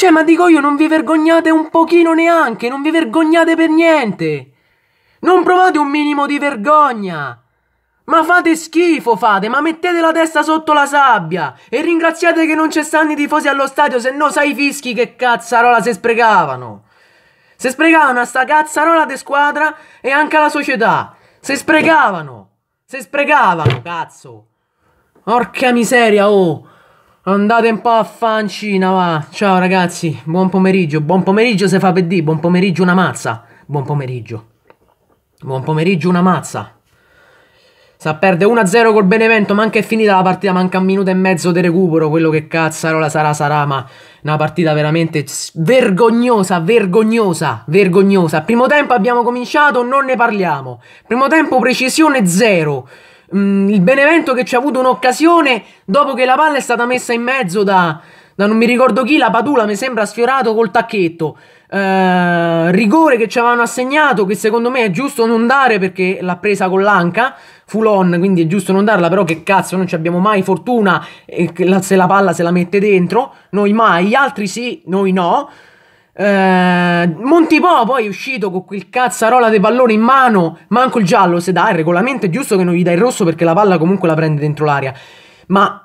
Cioè, ma dico io, non vi vergognate un pochino neanche, non vi vergognate per niente. Non provate un minimo di vergogna. Ma fate schifo, fate, ma mettete la testa sotto la sabbia e ringraziate che non ci stanno i tifosi allo stadio, se no sai i fischi che cazzarola se sprecavano. Se sprecavano a sta cazzarola di squadra e anche alla società. Se sprecavano. Se sprecavano, cazzo. Porca miseria, oh. Andate un po' a fancina, va. Ciao ragazzi, buon pomeriggio. Buon pomeriggio se fa per di, buon pomeriggio una mazza. Buon pomeriggio. Buon pomeriggio una mazza. Sa perde 1-0 col Benevento, ma anche è finita la partita, manca un minuto e mezzo di recupero, quello che cazzarola sarà sarà, ma una partita veramente vergognosa, vergognosa, vergognosa. Primo tempo abbiamo cominciato, non ne parliamo. Primo tempo precisione 0 mh, mm, il Benevento che ci ha avuto un'occasione dopo che la palla è stata messa in mezzo da, da non mi ricordo chi, la Padula mi sembra sfiorato col tacchetto. Eh, rigore che ci avevano assegnato, che secondo me è giusto non dare perché l'ha presa con l'anca, full on, quindi è giusto non darla, però che cazzo, non ci abbiamo mai fortuna e se la palla se la mette dentro, noi mai, gli altri sì, noi no. Eh, Montipò poi è uscito con quel cazzarola di pallone in mano, manco il giallo se dà il regolamento, è giusto che non gli dai il rosso perché la palla comunque la prende dentro l'aria. Ma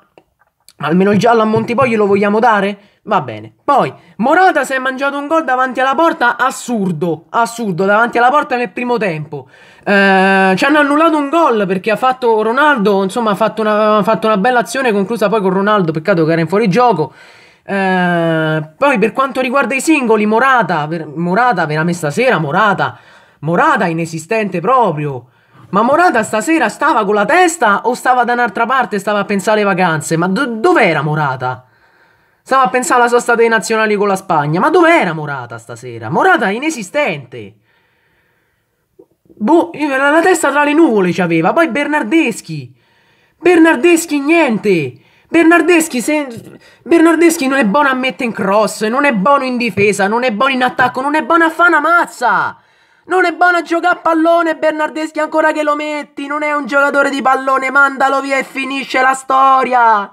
almeno il giallo a Montipò glielo vogliamo dare? Va bene. Poi Morata si è mangiato un gol davanti alla porta assurdo, assurdo, davanti alla porta nel primo tempo. Eh, ci hanno annullato un gol perché ha fatto Ronaldo, insomma ha fatto, una, ha fatto una bella azione conclusa poi con Ronaldo, peccato che era in fuorigioco. gioco. Eh, poi per quanto riguarda i singoli, Morata, per, Morata veramente stasera, Morata, Morata inesistente proprio. Ma Morata stasera stava con la testa o stava da un'altra parte, stava a pensare alle vacanze? Ma do- dov'era Morata? Stava a pensare alla sosta dei nazionali con la Spagna. Ma dov'era Morata stasera? Morata inesistente. Boh, la testa tra le nuvole ci aveva. Poi Bernardeschi. Bernardeschi niente. Bernardeschi, se... Bernardeschi non è buono a mettere in cross, non è buono in difesa, non è buono in attacco, non è buono a fare una mazza. Non è buono a giocare a pallone Bernardeschi ancora che lo metti, non è un giocatore di pallone, mandalo via e finisce la storia.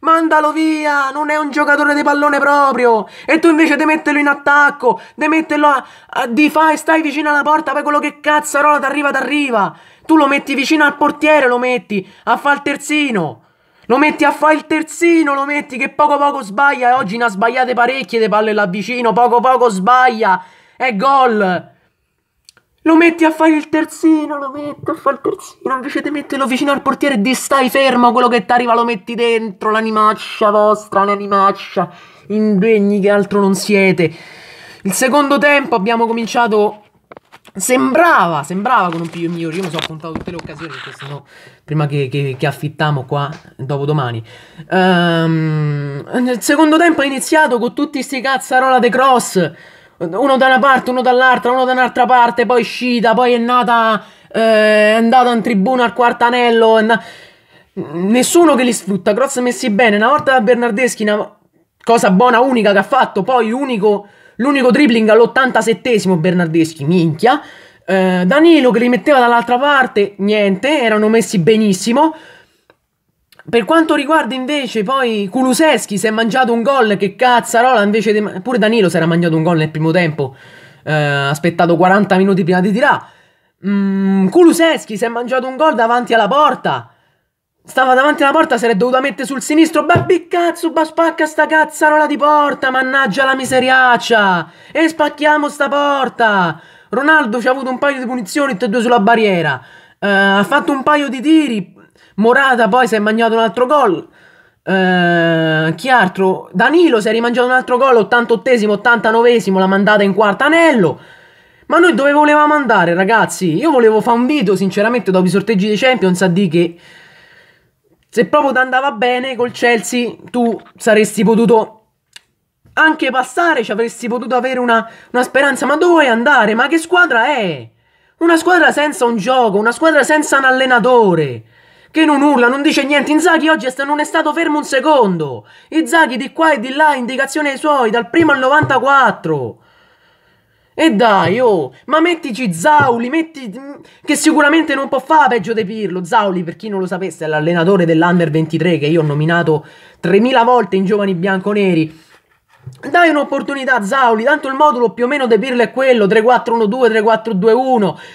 Mandalo via, non è un giocatore di pallone proprio. E tu invece devi metterlo in attacco, devi metterlo a, a di stai vicino alla porta, poi quello che cazzarola t'arriva, t'arriva. Tu lo metti vicino al portiere, lo metti a fa il terzino. Lo metti a fare il terzino, lo metti che poco poco sbaglia. E oggi ne ha sbagliate parecchie le palle là vicino. Poco poco sbaglia. È gol. Lo metti a fare il terzino, lo metti a fare il terzino. Invece di metterlo vicino al portiere, di stai fermo. Quello che ti arriva lo metti dentro. L'animaccia vostra, l'animaccia. Indegni che altro non siete. Il secondo tempo abbiamo cominciato Sembrava, sembrava con un piglio migliore. Io mi sono appuntato tutte le occasioni perché sennò prima che, che, che affittiamo qua dopo domani. Um, ehm, il secondo tempo è iniziato con tutti questi cazzarola de cross. Uno da una parte, uno dall'altra, uno da un'altra parte, poi uscita, poi è nata. Eh, è andata in tribuna al quartanello. Nessuno che li sfrutta. Cross messi bene. Una volta da Bernardeschi, una Cosa buona unica che ha fatto. Poi unico, l'unico dribbling all'87esimo Bernardeschi, minchia. Eh, Danilo che li metteva dall'altra parte, niente, erano messi benissimo. Per quanto riguarda invece poi Kuluseschi si è mangiato un gol che cazzarola invece de... pure Danilo si era mangiato un gol nel primo tempo. Eh, aspettato 40 minuti prima di tirare. Mm, Kuluseschi si è mangiato un gol davanti alla porta. Stava davanti alla porta, se si dovuta mettere sul sinistro. Babbi cazzo, ba spacca sta cazzarola di porta, mannaggia la miseriaccia! E spacchiamo sta porta! Ronaldo ci ha avuto un paio di punizioni, tutte e due sulla barriera. Uh, ha fatto un paio di tiri. Morata poi si è mangiato un altro gol. Uh, chi altro? Danilo si è rimangiato un altro gol, 88esimo, 89esimo, la mandata in quarta anello. Ma noi dove volevamo andare, ragazzi? Io volevo fare un video, sinceramente, dopo i sorteggi dei Champions, a dire che se proprio ti andava bene col Chelsea, tu saresti potuto anche passare, ci avresti potuto avere una, una speranza. Ma dove andare? Ma che squadra è? Una squadra senza un gioco, una squadra senza un allenatore che non urla, non dice niente. Inzaghi oggi non è stato fermo un secondo. Inzaghi di qua e di là, indicazione ai suoi, dal primo al 94. E dai, oh, ma mettici Zauli, metti... Mm, che sicuramente non può fare peggio di Pirlo. Zauli, per chi non lo sapesse, è l'allenatore dell'Under 23 che io ho nominato 3000 volte in giovani bianconeri. Dai un'opportunità Zauli, tanto il modulo più o meno di Pirlo è quello, 3-4-1-2,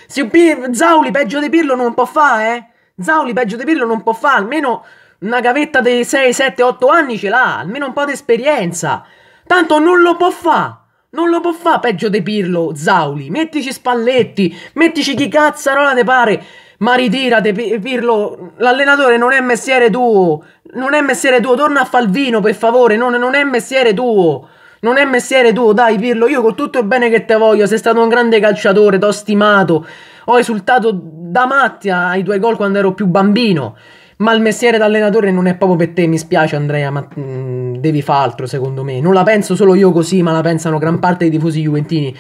3-4-2-1. Zauli peggio di Pirlo non può fare, eh? Zauli peggio di Pirlo non può fare, almeno una gavetta dei 6, 7, 8 anni ce l'ha, almeno un po' di esperienza. Tanto non lo può fare. Non lo può fare peggio di Pirlo, Zauli. Mettici Spalletti, mettici chi cazzarola te pare. Ma ritirate, Pirlo. L'allenatore non è mestiere tuo. Non è mestiere tuo. Torna a Falvino, per favore. Non, non è mestiere tuo. Non è mestiere tuo, dai Pirlo. Io con tutto il bene che te voglio. Sei stato un grande calciatore, t'ho stimato. Ho esultato da matti ai tuoi gol quando ero più bambino. Ma il mestiere d'allenatore non è proprio per te, mi spiace Andrea, ma mh, mm, devi fare altro secondo me. Non la penso solo io così, ma la pensano gran parte dei tifosi juventini.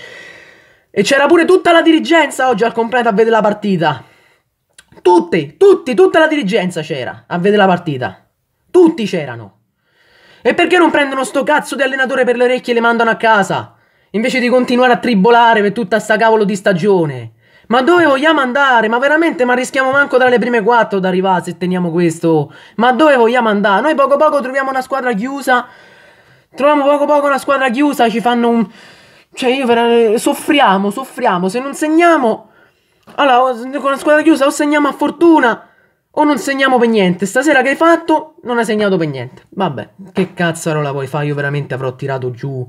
E c'era pure tutta la dirigenza oggi al completo a vedere la partita. Tutti, tutti, tutta la dirigenza c'era a vedere la partita. Tutti c'erano. E perché non prendono sto cazzo di allenatore per le orecchie e le mandano a casa? Invece di continuare a tribolare per tutta sta cavolo di stagione. Ma dove vogliamo andare? Ma veramente, ma rischiamo manco dalle prime quattro ad arrivare se teniamo questo. Ma dove vogliamo andare? Noi poco poco troviamo una squadra chiusa. Troviamo poco poco una squadra chiusa, ci fanno un... Cioè io veramente... Soffriamo, soffriamo. Se non segniamo... Allora, con la squadra chiusa o segniamo a fortuna o non segniamo per niente. Stasera che hai fatto non hai segnato per niente. Vabbè, che cazzarola vuoi fare? Io veramente avrò tirato giù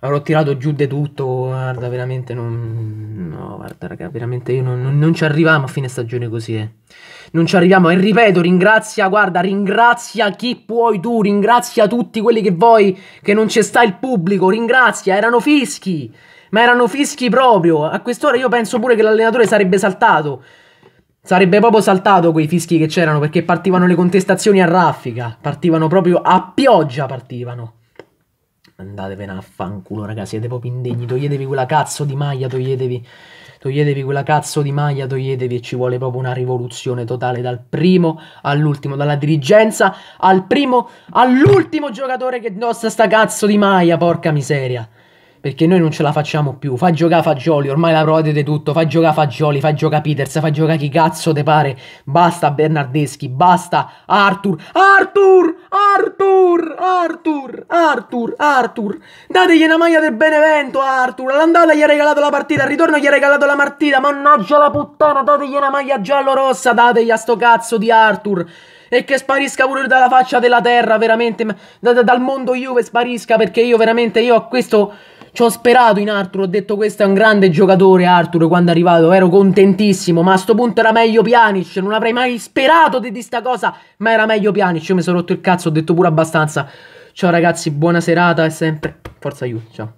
avrò tirato giù di tutto, guarda, veramente non... No, guarda, raga, veramente io non, non, non ci arriviamo a fine stagione così, eh. Non ci arriviamo, e ripeto, ringrazia, guarda, ringrazia chi puoi tu, ringrazia tutti quelli che vuoi, che non c'è sta il pubblico, ringrazia, erano fischi, ma erano fischi proprio. A quest'ora io penso pure che l'allenatore sarebbe saltato. Sarebbe proprio saltato quei fischi che c'erano, perché partivano le contestazioni a raffica, partivano proprio a pioggia, partivano. Andatevene a fanculo, ragazzi. siete proprio indegni. Toglietevi quella cazzo di maglia, toglietevi, toglietevi quella cazzo di maglia, toglietevi. E Ci vuole proprio una rivoluzione totale dal primo all'ultimo, dalla dirigenza al primo all'ultimo giocatore che indossa sta cazzo di maglia, porca miseria. Perché noi non ce la facciamo più. Fa giocare Fagioli, ormai la provate di tutto. Fa giocare Fagioli, fa giocare Peters, fa giocare chi cazzo te pare. Basta Bernardeschi, basta Arthur. Arthur, Arthur, Arthur, Arthur, Arthur. Dategli una maglia del Benevento, Arthur. All'andata gli ha regalato la partita, al ritorno gli ha regalato la partita. Mannaggia la puttana, dategli una maglia giallo-rossa, dategli a sto cazzo di Arthur e che sparisca pure dalla faccia della terra, veramente, da, da, dal mondo Juve sparisca, perché io veramente, io a questo ci ho sperato in Arthur, ho detto questo è un grande giocatore Arthur quando è arrivato, ero contentissimo, ma a sto punto era meglio Pianic, non avrei mai sperato di, questa cosa, ma era meglio Pianic, io mi sono rotto il cazzo, ho detto pure abbastanza. Ciao ragazzi, buona serata e sempre forza aiuto, ciao.